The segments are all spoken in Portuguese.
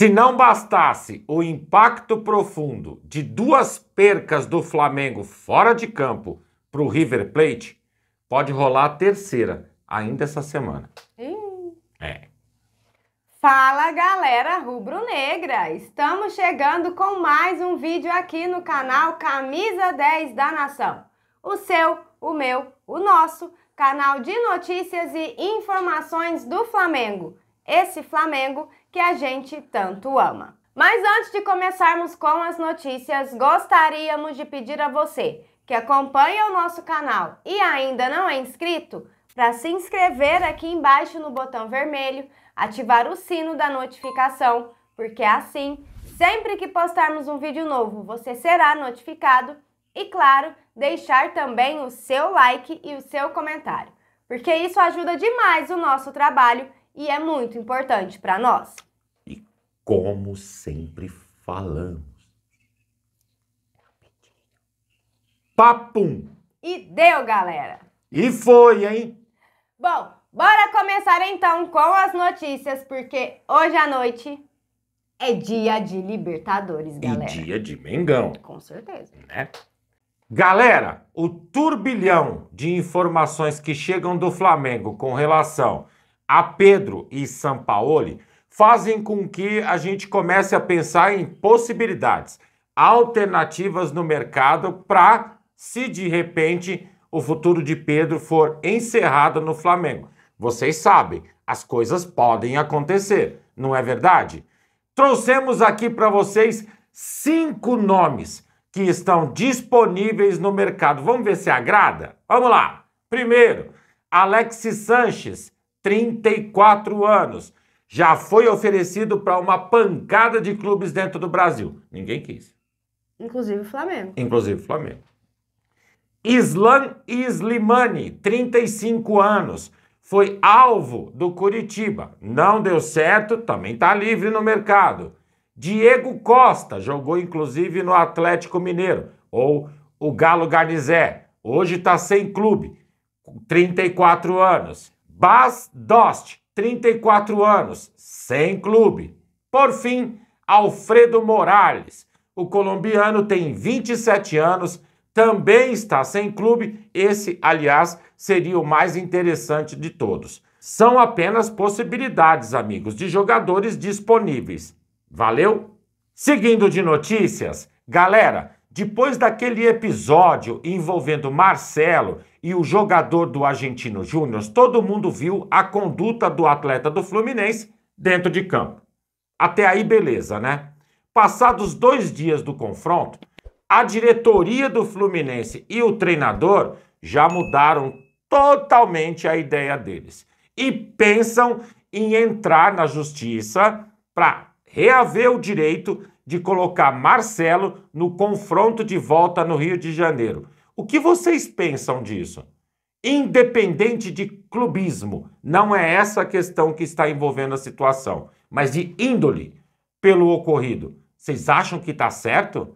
Se não bastasse o impacto profundo de duas percas do Flamengo fora de campo para o River Plate, pode rolar a terceira ainda essa semana. Hum. É. Fala galera rubro-negra! Estamos chegando com mais um vídeo aqui no canal Camisa 10 da Nação. O seu, o meu, o nosso canal de notícias e informações do Flamengo. Esse Flamengo que a gente tanto ama. Mas antes de começarmos com as notícias, gostaríamos de pedir a você que acompanha o nosso canal e ainda não é inscrito, para se inscrever aqui embaixo no botão vermelho, ativar o sino da notificação, porque assim, sempre que postarmos um vídeo novo, você será notificado e, claro, deixar também o seu like e o seu comentário, porque isso ajuda demais o nosso trabalho e é muito importante para nós. E como sempre falamos. Papum! E deu, galera! E foi, hein? Bom, bora começar então com as notícias, porque hoje à noite é dia de Libertadores, galera. E dia de Mengão. Com certeza. Né? Galera, o turbilhão de informações que chegam do Flamengo com relação a Pedro e Sampaoli fazem com que a gente comece a pensar em possibilidades, alternativas no mercado para se de repente o futuro de Pedro for encerrado no Flamengo. Vocês sabem, as coisas podem acontecer, não é verdade? Trouxemos aqui para vocês cinco nomes que estão disponíveis no mercado. Vamos ver se agrada? Vamos lá. Primeiro, Alexis Sanches, 34 anos. Já foi oferecido para uma pancada de clubes dentro do Brasil. Ninguém quis. Inclusive o Flamengo. Inclusive o Flamengo. Islan Islimani, 35 anos, foi alvo do Curitiba. Não deu certo, também está livre no mercado. Diego Costa jogou inclusive no Atlético Mineiro, ou o Galo Garnizé. Hoje está sem clube, 34 anos. Bas Dost, 34 anos, sem clube. Por fim, Alfredo Morales, o colombiano tem 27 anos, também está sem clube. Esse, aliás, seria o mais interessante de todos. São apenas possibilidades, amigos, de jogadores disponíveis. Valeu? Seguindo de notícias, galera, depois daquele episódio envolvendo Marcelo e o jogador do Argentino Júnior, todo mundo viu a conduta do atleta do Fluminense dentro de campo. Até aí, beleza, né? Passados dois dias do confronto, a diretoria do Fluminense e o treinador já mudaram totalmente a ideia deles e pensam em entrar na justiça para reaver o direito de colocar Marcelo no confronto de volta no Rio de Janeiro. O que vocês pensam disso? Independente de clubismo, não é essa a questão que está envolvendo a situação, mas de índole pelo ocorrido. Vocês acham que está certo?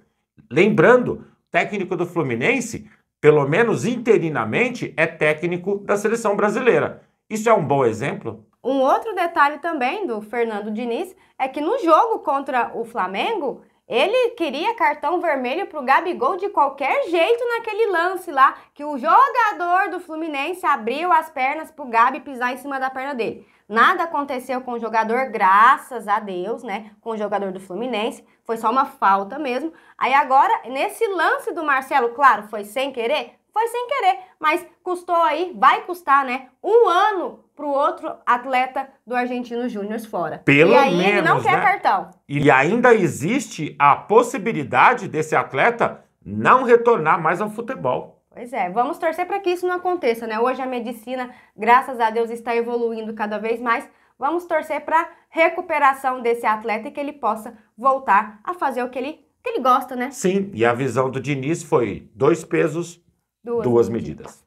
Lembrando, técnico do Fluminense, pelo menos interinamente, é técnico da seleção brasileira. Isso é um bom exemplo? Um outro detalhe também do Fernando Diniz é que no jogo contra o Flamengo, ele queria cartão vermelho para o Gabigol de qualquer jeito naquele lance lá, que o jogador do Fluminense abriu as pernas para o Gabi pisar em cima da perna dele. Nada aconteceu com o jogador, graças a Deus, né? Com o jogador do Fluminense, foi só uma falta mesmo. Aí agora, nesse lance do Marcelo, claro, foi sem querer, foi sem querer, mas custou aí, vai custar, né? Um ano para o outro atleta do Argentino Júnior fora. Pelo e aí menos, ele não quer né? cartão. E ainda existe a possibilidade desse atleta não retornar mais ao futebol. Pois é, vamos torcer para que isso não aconteça, né? Hoje a medicina, graças a Deus, está evoluindo cada vez mais. Vamos torcer para recuperação desse atleta e que ele possa voltar a fazer o que ele, que ele gosta, né? Sim, e a visão do Diniz foi dois pesos, Duas, Duas medidas. medidas.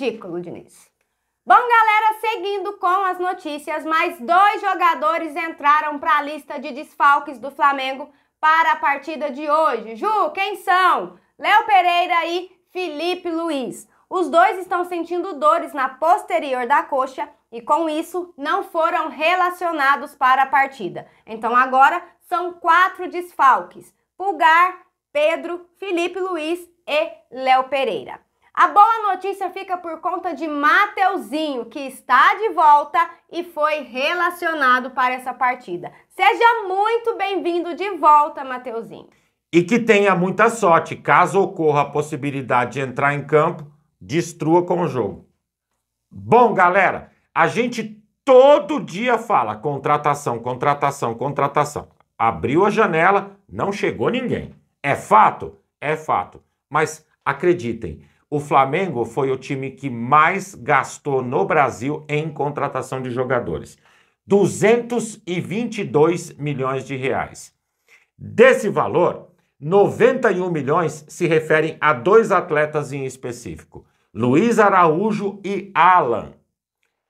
Ridículo, Diniz. Bom, galera, seguindo com as notícias, mais dois jogadores entraram para a lista de desfalques do Flamengo para a partida de hoje. Ju, quem são? Léo Pereira e Felipe Luiz. Os dois estão sentindo dores na posterior da coxa e, com isso, não foram relacionados para a partida. Então, agora são quatro desfalques: Pulgar, Pedro, Felipe Luiz e Léo Pereira. A boa notícia fica por conta de Mateuzinho, que está de volta e foi relacionado para essa partida. Seja muito bem-vindo de volta, Mateuzinho. E que tenha muita sorte, caso ocorra a possibilidade de entrar em campo, destrua com o jogo. Bom, galera, a gente todo dia fala contratação, contratação, contratação. Abriu a janela, não chegou ninguém. É fato? É fato. Mas acreditem, o Flamengo foi o time que mais gastou no Brasil em contratação de jogadores. 222 milhões de reais. Desse valor, 91 milhões se referem a dois atletas em específico, Luiz Araújo e Alan,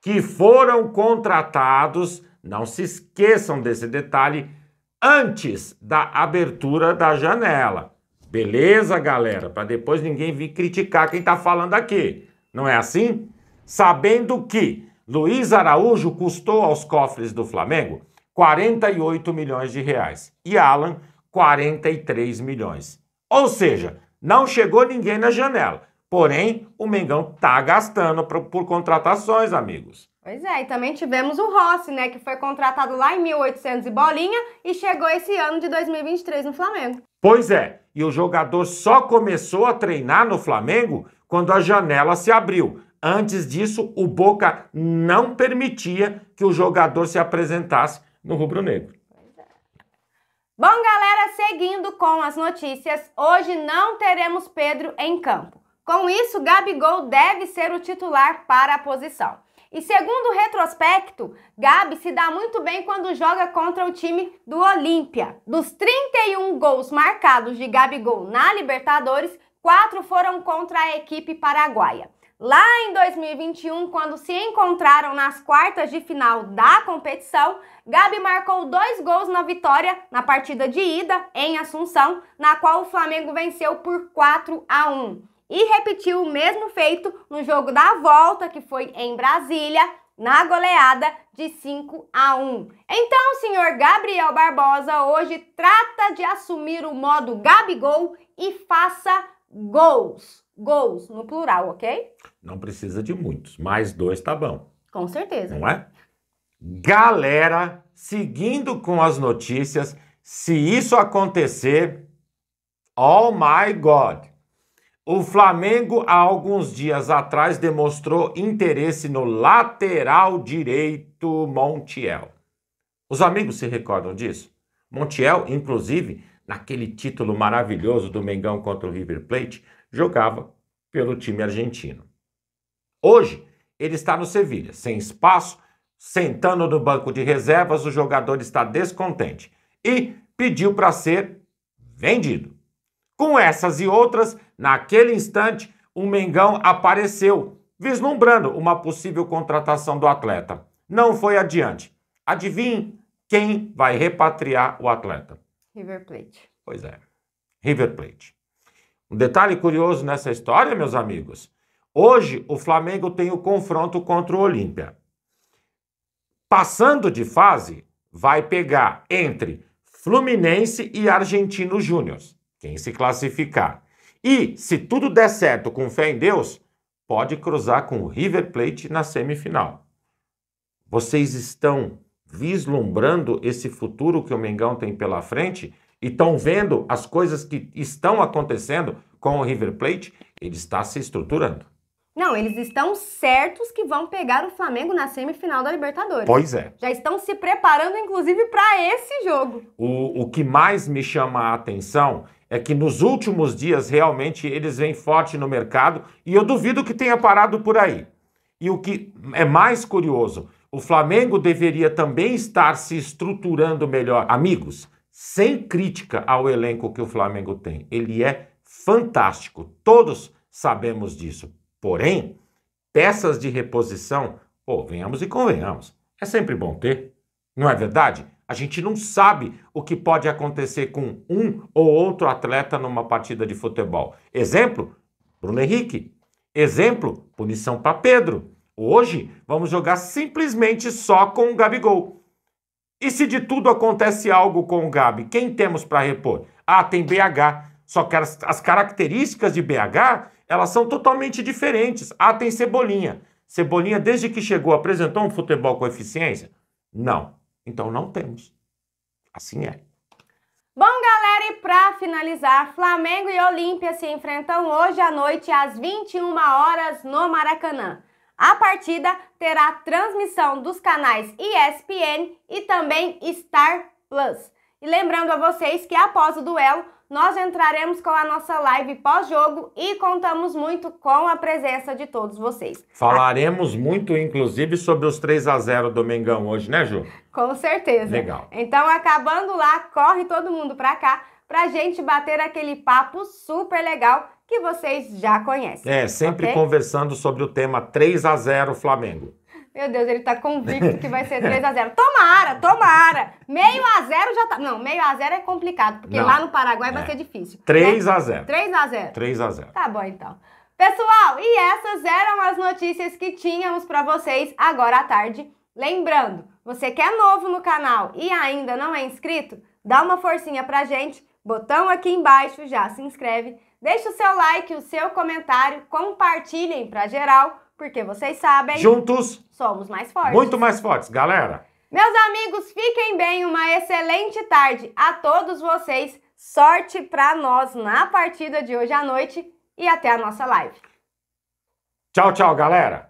que foram contratados, não se esqueçam desse detalhe, antes da abertura da janela. Beleza, galera? Para depois ninguém vir criticar quem está falando aqui. Não é assim? Sabendo que Luiz Araújo custou aos cofres do Flamengo 48 milhões de reais e Alan 43 milhões. Ou seja, não chegou ninguém na janela. Porém, o Mengão está gastando por, por contratações, amigos. Pois é, e também tivemos o Rossi, né, que foi contratado lá em 1800 e bolinha e chegou esse ano de 2023 no Flamengo. Pois é, e o jogador só começou a treinar no Flamengo quando a janela se abriu. Antes disso, o Boca não permitia que o jogador se apresentasse no rubro-negro. Bom, galera, seguindo com as notícias, hoje não teremos Pedro em campo. Com isso, Gabigol deve ser o titular para a posição. E segundo o retrospecto, Gabi se dá muito bem quando joga contra o time do Olímpia. Dos 31 gols marcados de Gabigol na Libertadores, quatro foram contra a equipe paraguaia. Lá em 2021, quando se encontraram nas quartas de final da competição, Gabi marcou dois gols na vitória na partida de ida em Assunção, na qual o Flamengo venceu por 4 a 1 e repetiu o mesmo feito no jogo da volta, que foi em Brasília, na goleada de 5 a 1. Então, o senhor Gabriel Barbosa hoje trata de assumir o modo Gabigol e faça gols. Gols no plural, ok? Não precisa de muitos, mais dois tá bom. Com certeza. Não é? Galera, seguindo com as notícias, se isso acontecer, oh my god, o Flamengo, há alguns dias atrás, demonstrou interesse no lateral direito Montiel. Os amigos se recordam disso? Montiel, inclusive, naquele título maravilhoso do Mengão contra o River Plate, jogava pelo time argentino. Hoje, ele está no Sevilha, sem espaço, sentando no banco de reservas, o jogador está descontente e pediu para ser vendido. Com essas e outras, Naquele instante, o Mengão apareceu, vislumbrando uma possível contratação do atleta. Não foi adiante. Adivinhe quem vai repatriar o atleta? River Plate. Pois é, River Plate. Um detalhe curioso nessa história, meus amigos. Hoje, o Flamengo tem o confronto contra o Olímpia. Passando de fase, vai pegar entre Fluminense e Argentino Júnior, quem se classificar. E, se tudo der certo com fé em Deus, pode cruzar com o River Plate na semifinal. Vocês estão vislumbrando esse futuro que o Mengão tem pela frente e estão vendo as coisas que estão acontecendo com o River Plate? Ele está se estruturando. Não, eles estão certos que vão pegar o Flamengo na semifinal da Libertadores. Pois é. Já estão se preparando, inclusive, para esse jogo. O, o que mais me chama a atenção é que nos últimos dias realmente eles vêm forte no mercado e eu duvido que tenha parado por aí. E o que é mais curioso, o Flamengo deveria também estar se estruturando melhor. Amigos, sem crítica ao elenco que o Flamengo tem, ele é fantástico, todos sabemos disso. Porém, peças de reposição, pô, venhamos e convenhamos, é sempre bom ter, não é verdade? A gente não sabe o que pode acontecer com um ou outro atleta numa partida de futebol. Exemplo: Bruno Henrique. Exemplo: punição para Pedro. Hoje vamos jogar simplesmente só com o Gabigol. E se de tudo acontece algo com o Gabi, quem temos para repor? Ah, tem BH. Só que as, as características de BH, elas são totalmente diferentes. Ah, tem Cebolinha. Cebolinha, desde que chegou, apresentou um futebol com eficiência? Não. Então não temos. Assim é. Bom, galera, e para finalizar, Flamengo e Olímpia se enfrentam hoje à noite às 21 horas no Maracanã. A partida terá transmissão dos canais ESPN e também Star Plus. E lembrando a vocês que após o duelo, nós entraremos com a nossa live pós-jogo e contamos muito com a presença de todos vocês. Falaremos muito, inclusive, sobre os 3 a 0 do Mengão hoje, né, Ju? Com certeza. Legal. Então, acabando lá, corre todo mundo para cá para gente bater aquele papo super legal que vocês já conhecem. É, sempre okay? conversando sobre o tema 3 a 0 Flamengo. Meu Deus, ele tá convicto que vai ser 3x0. Tomara, tomara! Meio a zero já tá. Não, meio a zero é complicado, porque Não. lá no Paraguai é. vai ser difícil. 3x0. Né? 3x0. 3x0. Tá bom então. Pessoal, e essas eram as notícias que tínhamos para vocês agora à tarde. Lembrando, você que é novo no canal e ainda não é inscrito, dá uma forcinha pra gente, botão aqui embaixo, já se inscreve, deixa o seu like, o seu comentário, compartilhem pra geral porque vocês sabem. Juntos. Somos mais fortes. Muito mais fortes, galera. Meus amigos, fiquem bem. Uma excelente tarde a todos vocês. Sorte para nós na partida de hoje à noite e até a nossa live. Tchau, tchau, galera.